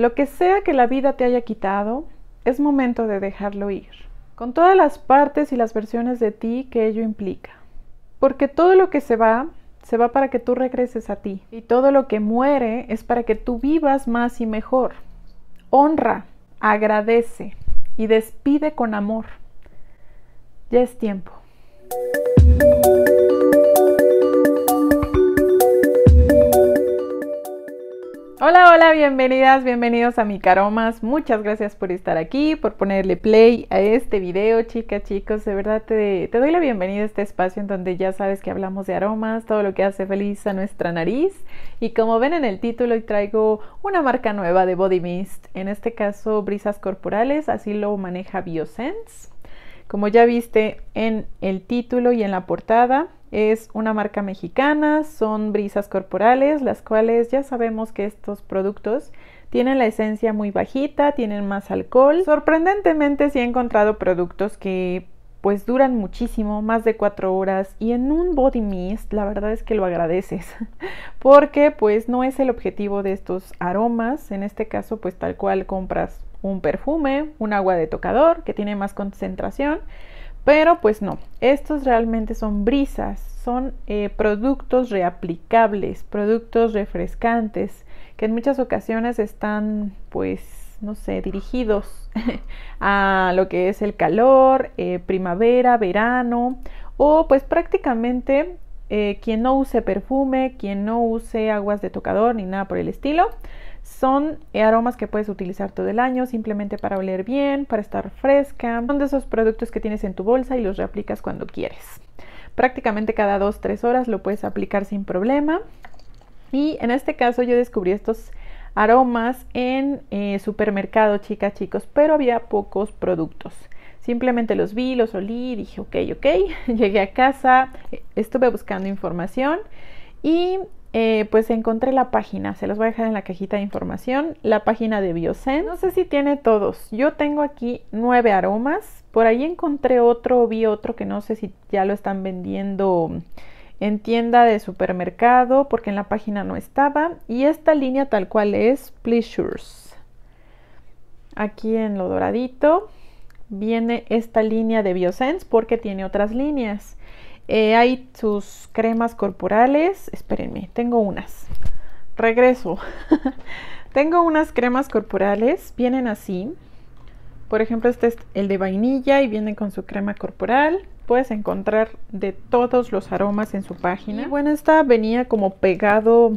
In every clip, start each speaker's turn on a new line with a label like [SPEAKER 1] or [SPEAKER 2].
[SPEAKER 1] Lo que sea que la vida te haya quitado, es momento de dejarlo ir, con todas las partes y las versiones de ti que ello implica. Porque todo lo que se va, se va para que tú regreses a ti. Y todo lo que muere es para que tú vivas más y mejor. Honra, agradece y despide con amor. Ya es tiempo. Hola, hola, bienvenidas, bienvenidos a mi Caromas. Muchas gracias por estar aquí, por ponerle play a este video, chicas, chicos. De verdad te, te, doy la bienvenida a este espacio en donde ya sabes que hablamos de aromas, todo lo que hace feliz a nuestra nariz. Y como ven en el título, hoy traigo una marca nueva de Body Mist, en este caso Brisas Corporales, así lo maneja Biosense. Como ya viste en el título y en la portada, es una marca mexicana, son brisas corporales, las cuales ya sabemos que estos productos tienen la esencia muy bajita, tienen más alcohol. Sorprendentemente sí he encontrado productos que pues duran muchísimo, más de cuatro horas y en un body mist la verdad es que lo agradeces porque pues no es el objetivo de estos aromas, en este caso pues tal cual compras un perfume, un agua de tocador que tiene más concentración pero pues no, estos realmente son brisas, son eh, productos reaplicables, productos refrescantes, que en muchas ocasiones están pues, no sé, dirigidos a lo que es el calor, eh, primavera, verano, o pues prácticamente eh, quien no use perfume, quien no use aguas de tocador ni nada por el estilo, son aromas que puedes utilizar todo el año simplemente para oler bien, para estar fresca. Son de esos productos que tienes en tu bolsa y los reaplicas cuando quieres. Prácticamente cada 2-3 horas lo puedes aplicar sin problema. Y en este caso yo descubrí estos aromas en eh, supermercado, chicas, chicos, pero había pocos productos. Simplemente los vi, los olí, dije, ok, ok, llegué a casa, eh, estuve buscando información y eh, pues encontré la página, se los voy a dejar en la cajita de información, la página de Biosense, No sé si tiene todos, yo tengo aquí nueve aromas, por ahí encontré otro, vi otro que no sé si ya lo están vendiendo en tienda de supermercado porque en la página no estaba. Y esta línea tal cual es Pleasures. Aquí en lo doradito viene esta línea de Biosense porque tiene otras líneas. Eh, hay sus cremas corporales. Espérenme, tengo unas. Regreso. tengo unas cremas corporales. Vienen así. Por ejemplo, este es el de vainilla y vienen con su crema corporal. Puedes encontrar de todos los aromas en su página. bueno, esta venía como pegado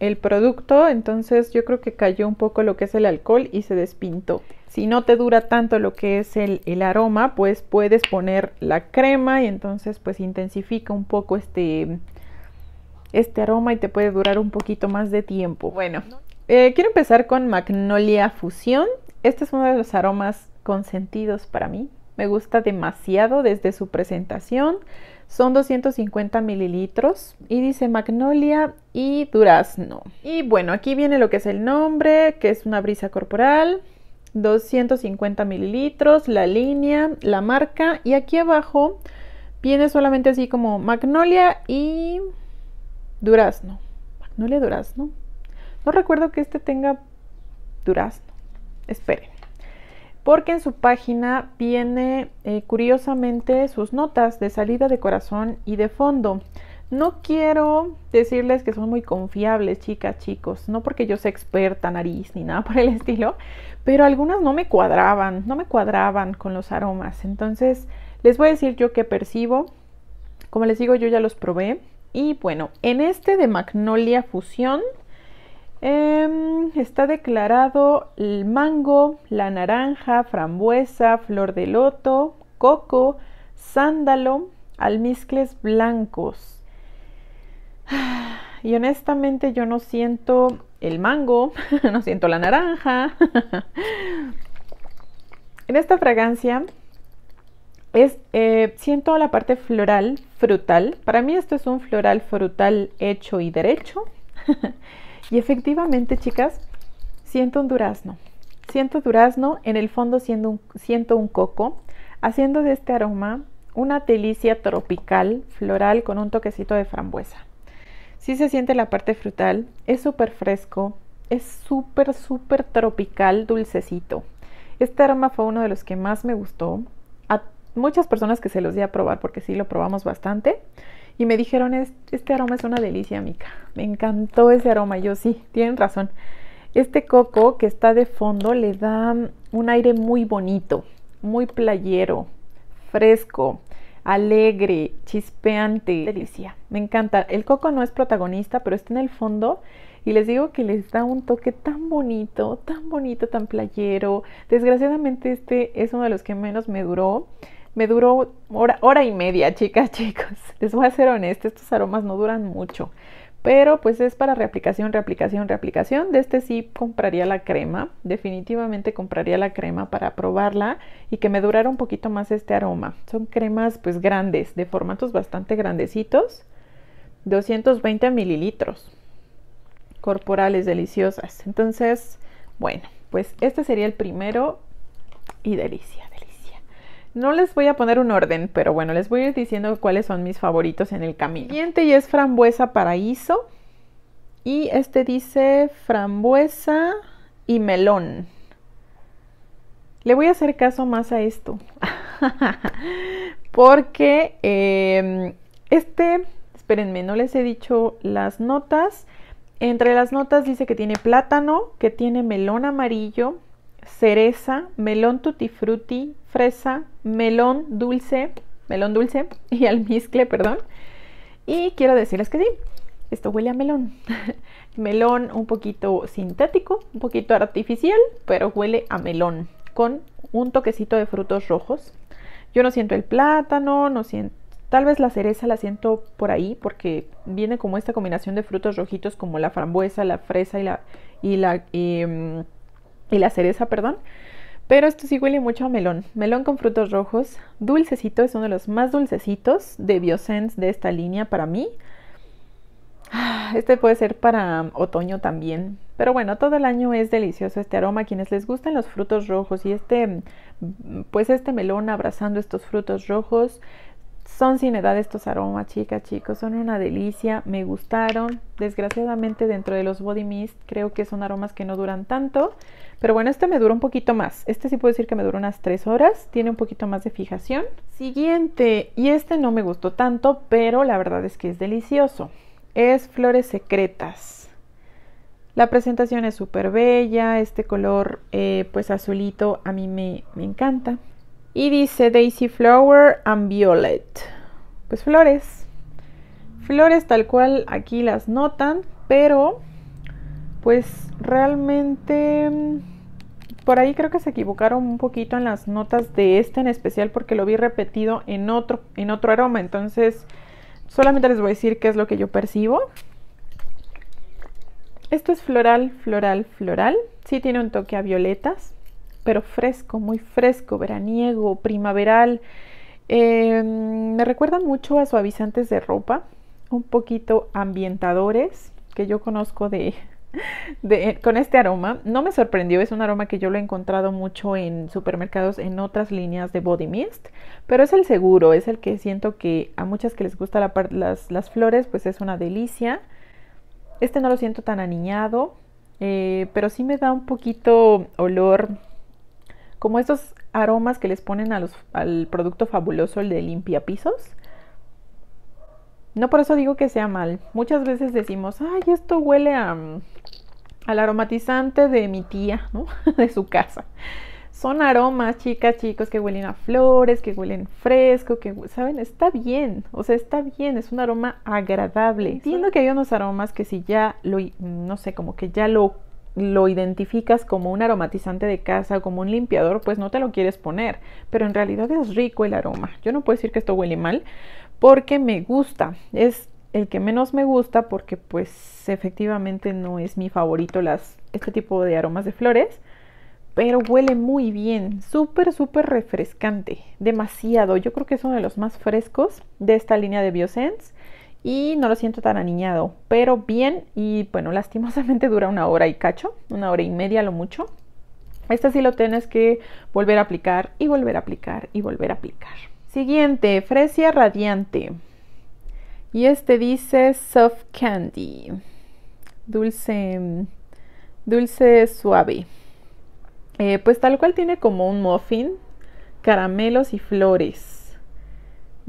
[SPEAKER 1] el producto, entonces yo creo que cayó un poco lo que es el alcohol y se despintó. Si no te dura tanto lo que es el, aroma, pues puedes poner la crema y entonces pues intensifica un poco este, este aroma y te puede durar un poquito más de tiempo. Bueno, eh, quiero empezar con Magnolia Fusión. Este es uno de los aromas consentidos para mí. Me gusta demasiado desde su presentación, son 250 mililitros y dice magnolia y durazno. Y bueno, aquí viene lo que es el nombre, que es una brisa corporal, 250 mililitros, la línea, la marca y aquí abajo viene solamente así como magnolia y durazno. Magnolia durazno. No recuerdo que este tenga durazno. Esperen porque en su página viene eh, curiosamente sus notas de salida de corazón y de fondo. No quiero decirles que son muy confiables, chicas, chicos, no porque yo sea experta nariz ni nada por el estilo, pero algunas no me cuadraban, no me cuadraban con los aromas. Entonces, les voy a decir yo qué percibo. Como les digo, yo ya los probé. Y bueno, en este de Magnolia Fusión, Em, está declarado el mango, la naranja, frambuesa, flor de loto, coco, sándalo, almizcles blancos. Y honestamente yo no siento el mango, no siento la naranja. En esta fragancia es, eh, siento la parte floral, frutal. Para mí esto es un floral frutal hecho y derecho. Y efectivamente, chicas, siento un durazno. Siento durazno, en el fondo siento un, coco, haciendo de este aroma una delicia tropical, floral, con un toquecito de frambuesa. Sí se siente la parte frutal, es súper fresco, es súper, súper tropical, dulcecito. Este aroma fue uno de los que más me gustó. A muchas personas que se los di a probar porque sí lo probamos bastante. Y me dijeron, este aroma es una delicia, Mica. Me encantó ese aroma. yo sí, tienen razón. Este coco que está de fondo le da un aire muy bonito, muy playero, fresco, alegre, chispeante. Delicia. Me encanta. El coco no es protagonista, pero está en el fondo. Y les digo que les da un toque tan bonito, tan bonito, tan playero. Desgraciadamente este es uno de los que menos me duró. Me duró hora, hora y media, chicas, chicos. Les voy a ser honesta, estos aromas no duran mucho. Pero pues es para reaplicación, reaplicación, reaplicación. De este sí compraría la crema. Definitivamente compraría la crema para probarla y que me durara un poquito más este aroma. Son cremas pues grandes, de formatos bastante grandecitos. 220 mililitros. Corporales deliciosas. Entonces, bueno, pues este sería el primero y delicia. No les voy a poner un orden, pero bueno, les voy a ir diciendo cuáles son mis favoritos en el camino. siguiente y es frambuesa paraíso. Y este dice frambuesa y melón. Le voy a hacer caso más a esto. Porque em, este, espérenme, no les he dicho las notas. Entre las notas dice que tiene plátano, que tiene melón amarillo, cereza, melón tutti frutti, fresa, melón dulce, melón dulce y almizcle, perdón. Y quiero decirles que sí, esto huele a melón. melón un poquito sintético, un poquito artificial, pero huele a melón con un toquecito de frutos rojos. Yo no siento el plátano, no siento Tal vez la cereza la siento por ahí porque viene como esta combinación de frutos rojitos como la frambuesa, la fresa y la, y la em, y la cereza, perdón. Pero esto sí huele mucho a melón. Melón con frutos rojos. Dulcecito es uno de los más dulcecitos de Biosense de esta línea para mí. Ah, este puede ser para um, otoño también. Pero bueno, todo el año es delicioso este aroma. Quienes les gustan los frutos rojos y este, mm, pues este melón abrazando estos frutos rojos, son sin edad estos aromas, chicas, chicos. Son una delicia. Me gustaron. Desgraciadamente dentro de los Body Mist creo que son aromas que no duran tanto. Pero bueno, este me dura un poquito más. Este sí puedo decir que me dura unas 3 horas. Tiene un poquito más de fijación. Siguiente. Y este no me gustó tanto, pero la verdad es que es delicioso. Es Flores Secretas. La presentación es súper bella, este color eh, pues azulito a mí me encanta. Y dice Daisy Flower and Violet. Pues flores. Flores tal cual aquí las notan, pero pues realmente mm, por ahí creo que se equivocaron un poquito en las notas de este en especial porque lo vi repetido en otro, en otro aroma. Entonces solamente les voy a decir qué es lo que yo percibo. Esto es floral, floral, floral. Sí tiene un toque a violetas pero fresco, muy fresco, veraniego, primaveral. Em, me recuerda mucho a suavizantes de ropa, un poquito ambientadores, que yo conozco de, con este aroma. No me sorprendió, es un aroma que yo lo he encontrado mucho en supermercados en otras líneas de body mist, pero es el seguro, es el que siento que a muchas que les gustan las, flores, pues es una delicia. Este no lo siento tan aniñado, eh, pero sí me da un poquito olor como estos aromas que les ponen al producto fabuloso, el de limpiapisos. No por eso digo que sea mal. Muchas veces decimos, ay, esto huele a, al aromatizante de mi tía, ¿no? de su casa. Son aromas, chicas, chicos, que huelen a flores, que huelen fresco, que, ¿saben? Está bien, o sea, está bien, es un aroma agradable. Entiendo que hay unos aromas que si ya lo, no sé, como que ya lo lo identificas como un aromatizante de casa como un limpiador, pues no te lo quieres poner, pero en realidad es rico el aroma. Yo no puedo decir que esto huele mal porque me gusta. Es el que menos me gusta porque pues efectivamente no es mi favorito las, este tipo de aromas de flores, pero huele muy bien, súper, súper refrescante, demasiado. Yo creo que es uno de los más frescos de esta línea de Biosense y no lo siento tan aniñado, pero bien y bueno, lastimosamente dura una hora y cacho, una hora y media lo mucho. Este sí lo tienes que volver a aplicar y volver a aplicar y volver a aplicar. Siguiente, Fresia Radiante. Y este dice Soft Candy. Dulce, dulce suave. Eh, pues tal cual tiene como un muffin, caramelos y flores.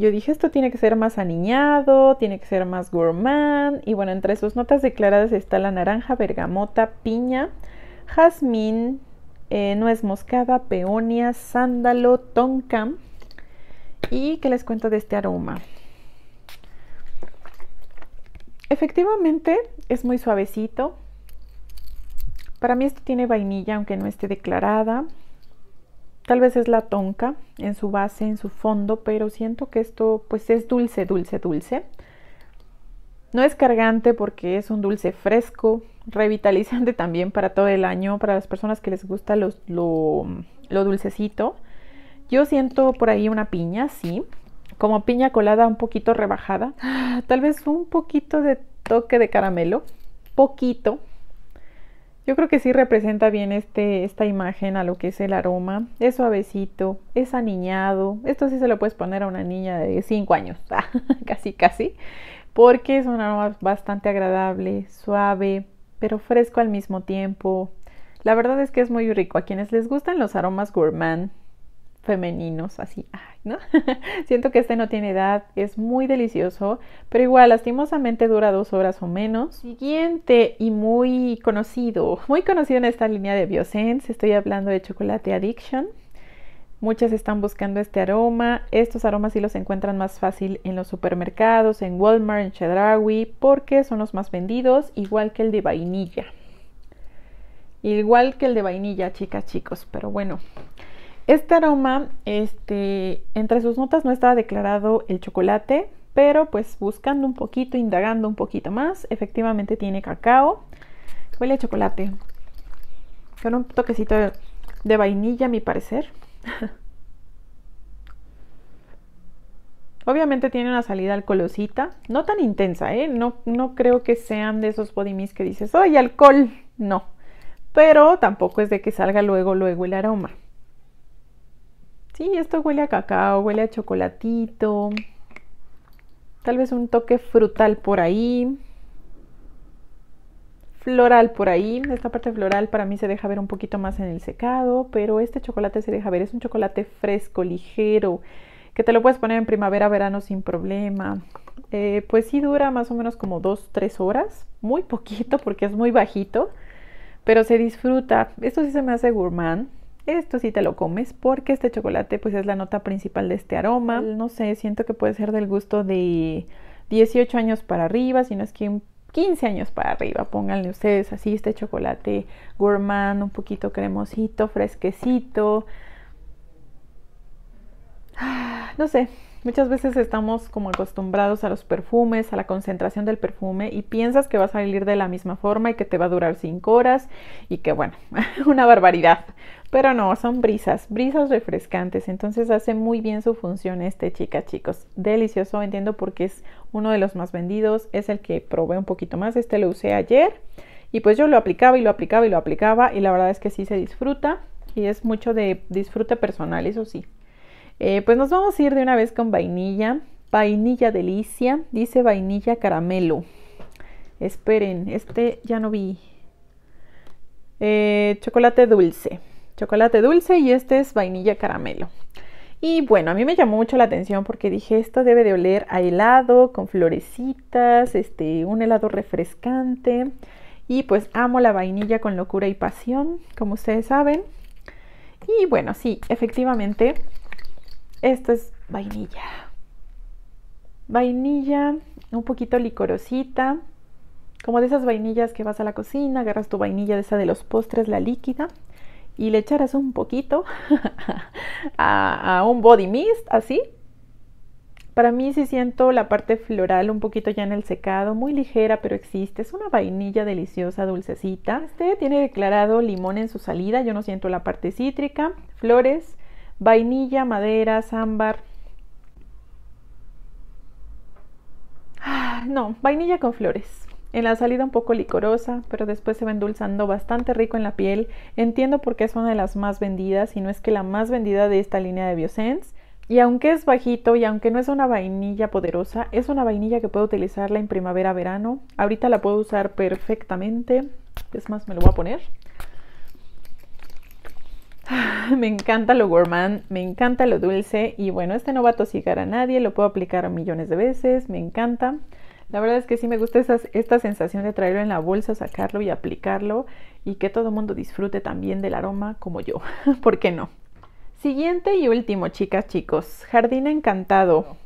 [SPEAKER 1] Yo dije, esto tiene que ser más aniñado, tiene que ser más gourmand. Y bueno, entre sus notas declaradas está la naranja, bergamota, piña, jazmín, eh, nuez moscada, peonia, sándalo, tonka. ¿Y que les cuento de este aroma? Efectivamente, es muy suavecito. Para mí esto tiene vainilla, aunque no esté declarada. Tal vez es la tonka en su base, en su fondo, pero siento que esto pues es dulce, dulce, dulce. No es cargante porque es un dulce fresco, revitalizante también para todo el año, para las personas que les gusta lo, lo dulcecito. Yo siento por ahí una piña, sí, como piña colada un poquito rebajada, tal vez un poquito de toque de caramelo, poquito, yo creo que sí representa bien este, esta imagen a lo que es el aroma. Es suavecito, es aniñado. Esto sí se lo puedes poner a una niña de 5 años, ah, casi, casi, porque es un aroma bastante agradable, suave, pero fresco al mismo tiempo. La verdad es que es muy rico. A quienes les gustan los aromas gourmand, femeninos, así, ay, ¿no? Siento que este no tiene edad, es muy delicioso, pero igual, lastimosamente dura dos horas o menos. Siguiente y muy conocido, muy conocido en esta línea de Biosense, estoy hablando de Chocolate Addiction. Muchas están buscando este aroma. Estos aromas sí los encuentran más fácil en los supermercados, en Walmart, en Chedraui, porque son los más vendidos, igual que el de vainilla. Igual que el de vainilla, chicas, chicos, pero bueno. Este aroma, este, entre sus notas no estaba declarado el chocolate, pero pues buscando un poquito, indagando un poquito más, efectivamente tiene cacao, huele a chocolate, con un toquecito de, vainilla a mi parecer. Obviamente tiene una salida alcoholosita, no tan intensa, ¿eh? No, no creo que sean de esos body que dices, ¡ay, alcohol! No, pero tampoco es de que salga luego, luego el aroma. Sí, esto huele a cacao, huele a chocolatito, tal vez un toque frutal por ahí, floral por ahí. Esta parte floral para mí se deja ver un poquito más en el secado, pero este chocolate se deja ver. Es un chocolate fresco, ligero, que te lo puedes poner en primavera, verano sin problema. Eh, pues sí dura más o menos como 2-3 horas, muy poquito porque es muy bajito, pero se disfruta. Esto sí se me hace gourmand esto sí te lo comes porque este chocolate pues es la nota principal de este aroma. No sé, siento que puede ser del gusto de 18 años para arriba, si no es que 15 años para arriba, pónganle ustedes así este chocolate gourmand, un poquito cremosito, fresquecito. Ah, no sé, Muchas veces estamos como acostumbrados a los perfumes, a la concentración del perfume y piensas que va a salir de la misma forma y que te va a durar 5 horas y que bueno, una barbaridad. Pero no, son brisas, brisas refrescantes. Entonces hace muy bien su función este chica, chicos. Delicioso, entiendo porque es uno de los más vendidos, es el que probé un poquito más. Este lo usé ayer y pues yo lo aplicaba y lo aplicaba y lo aplicaba y la verdad es que sí se disfruta y es mucho de disfrute personal, eso sí. Eh, pues nos vamos a ir de una vez con vainilla. Vainilla delicia, dice vainilla caramelo. Esperen, este ya no vi. Eh, chocolate dulce. Chocolate dulce y este es vainilla caramelo. Y bueno, a mí me llamó mucho la atención porque dije, esto debe de oler a helado, con florecitas, este, un helado refrescante. Y pues amo la vainilla con locura y pasión, como ustedes saben. Y bueno, sí, efectivamente, esto es vainilla. Vainilla, un poquito licorosita, como de esas vainillas que vas a la cocina, agarras tu vainilla de esa de los postres, la líquida, y le echarás un poquito a, a, un body mist, así. Para mí sí siento la parte floral un poquito ya en el secado, muy ligera, pero existe. Es una vainilla deliciosa, dulcecita. Este tiene declarado limón en su salida, yo no siento la parte cítrica, flores, vainilla, madera, ámbar. Ah, no, vainilla con flores. En la salida un poco licorosa, pero después se va endulzando bastante rico en la piel. Entiendo por qué es una de las más vendidas y no es que la más vendida de esta línea de Biosense. Y aunque es bajito y aunque no es una vainilla poderosa, es una vainilla que puedo utilizarla en primavera-verano. Ahorita la puedo usar perfectamente. Es más, me lo voy a poner. Me encanta lo gourmand, me encanta lo dulce y bueno, este no va a tosigar a nadie, lo puedo aplicar millones de veces, me encanta. La verdad es que sí me gusta esta sensación de traerlo en la bolsa, sacarlo y aplicarlo y que todo el mundo disfrute también del aroma como yo. ¿Por qué no? Siguiente y último, chicas, chicos. Jardín encantado. Oh,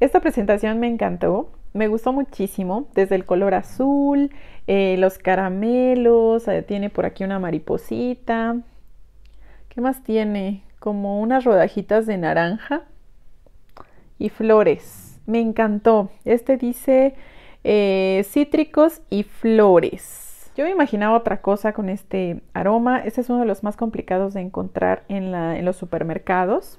[SPEAKER 1] esta presentación me encantó, me gustó muchísimo, desde el color azul, eh, los caramelos, eh, tiene por aquí una mariposita, ¿Qué más tiene? Como unas rodajitas de naranja y flores. Me encantó. Este dice eh, cítricos y flores. Yo me imaginaba otra cosa con este aroma. Este es uno de los más complicados de encontrar en, en los supermercados.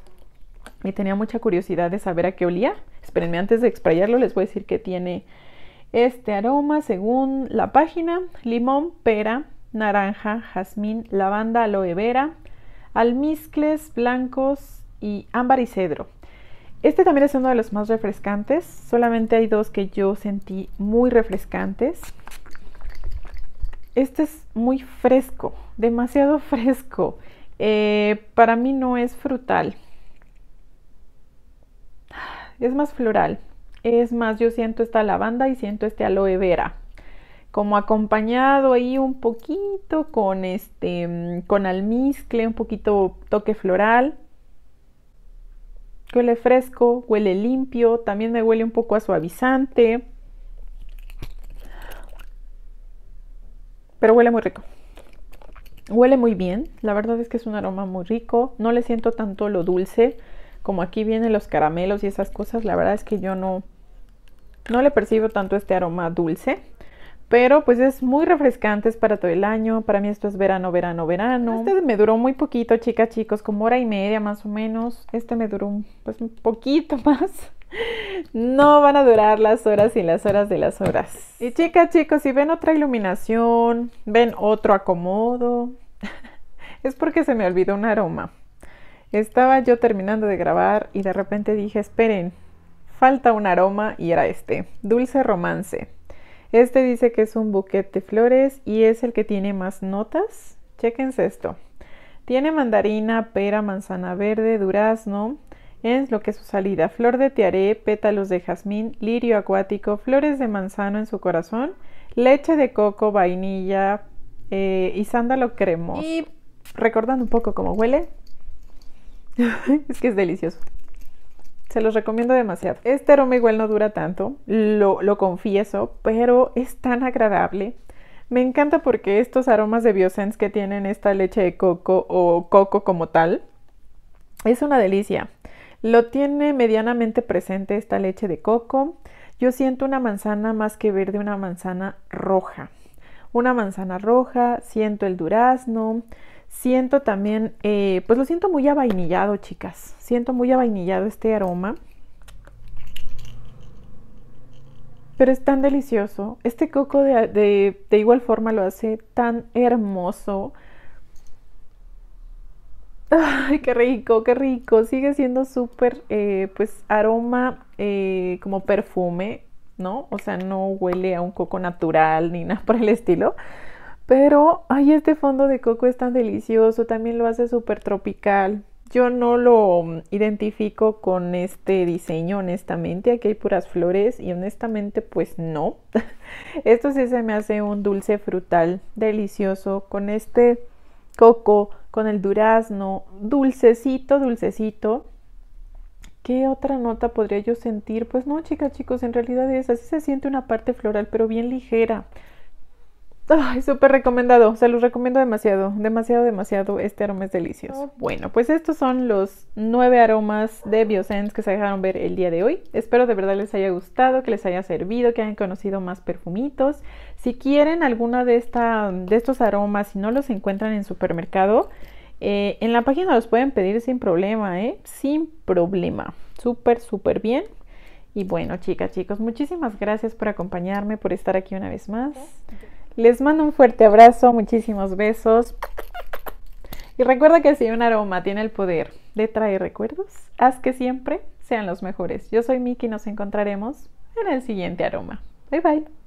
[SPEAKER 1] Y tenía mucha curiosidad de saber a qué olía. Espérenme, antes de exprayarlo les voy a decir que tiene este aroma según la página. Limón, pera, naranja, jazmín, lavanda, aloe vera, almizcles blancos y ámbar y cedro. Este también es uno de los más refrescantes, solamente hay dos que yo sentí muy refrescantes. Este es muy fresco, demasiado fresco. Eh, para mí no es frutal, es más floral. Es más, yo siento esta lavanda y siento este aloe vera como acompañado ahí un poquito con este con almizcle, un poquito toque floral. Huele fresco, huele limpio, también me huele un poco a suavizante. Pero huele muy rico. Huele muy bien, la verdad es que es un aroma muy rico, no le siento tanto lo dulce como aquí vienen los caramelos y esas cosas, la verdad es que yo no no le percibo tanto este aroma dulce, pero pues es muy refrescante, es para todo el año. Para mí esto es verano, verano, verano. Este me duró muy poquito, chicas, chicos, como hora y media más o menos. Este me duró pues un poquito más. No van a durar las horas y las horas de las horas. Y chicas, chicos, si ven otra iluminación, ven otro acomodo, es porque se me olvidó un aroma. Estaba yo terminando de grabar y de repente dije, esperen, falta un aroma y era este, dulce romance. Este dice que es un buquete de flores y es el que tiene más notas. Chequense esto. Tiene mandarina, pera, manzana verde, durazno, es lo que es su salida, flor de tiaré, pétalos de jazmín, lirio acuático, flores de manzano en su corazón, leche de coco, vainilla eh, y sándalo cremoso. Y recordando un poco cómo huele, es que es delicioso. Se los recomiendo demasiado. Este aroma igual no dura tanto, lo, confieso, pero es tan agradable. Me encanta porque estos aromas de Biosense que tienen esta leche de coco o coco como tal, es una delicia. Lo tiene medianamente presente esta leche de coco. Yo siento una manzana más que verde, una manzana roja. Una manzana roja, siento el durazno, Siento también, eh, pues lo siento muy avainillado, chicas. Siento muy avainillado este aroma. Pero es tan delicioso. Este coco de, igual forma lo hace tan hermoso. Ay, qué rico, qué rico. Sigue siendo súper, eh, pues, aroma eh, como perfume, ¿no? O sea, no huele a un coco natural ni nada por el estilo. Pero, ay, este fondo de coco es tan delicioso, también lo hace súper tropical. Yo no lo identifico con este diseño, honestamente. Aquí hay puras flores y honestamente, pues no. Esto sí se me hace un dulce frutal delicioso con este coco, con el durazno, dulcecito, dulcecito. ¿Qué otra nota podría yo sentir? Pues no, chicas, chicos, en realidad es así se siente una parte floral, pero bien ligera. Ay, súper recomendado, se los recomiendo demasiado, demasiado, demasiado, este aroma es delicioso. Bueno, pues estos son los nueve aromas de Biosense que se dejaron ver el día de hoy. Espero de verdad les haya gustado, que les haya servido, que hayan conocido más perfumitos. Si quieren alguna de, de estos aromas y no los encuentran en supermercado, eh, en la página los pueden pedir sin problema, ¿eh? Sin problema. Súper, súper bien. Y bueno, chicas, chicos, muchísimas gracias por acompañarme, por estar aquí una vez más. Les mando un fuerte abrazo, muchísimos besos. Y recuerda que si un aroma tiene el poder de traer recuerdos, haz que siempre sean los mejores. Yo soy Miki y nos encontraremos en el siguiente aroma. Bye bye.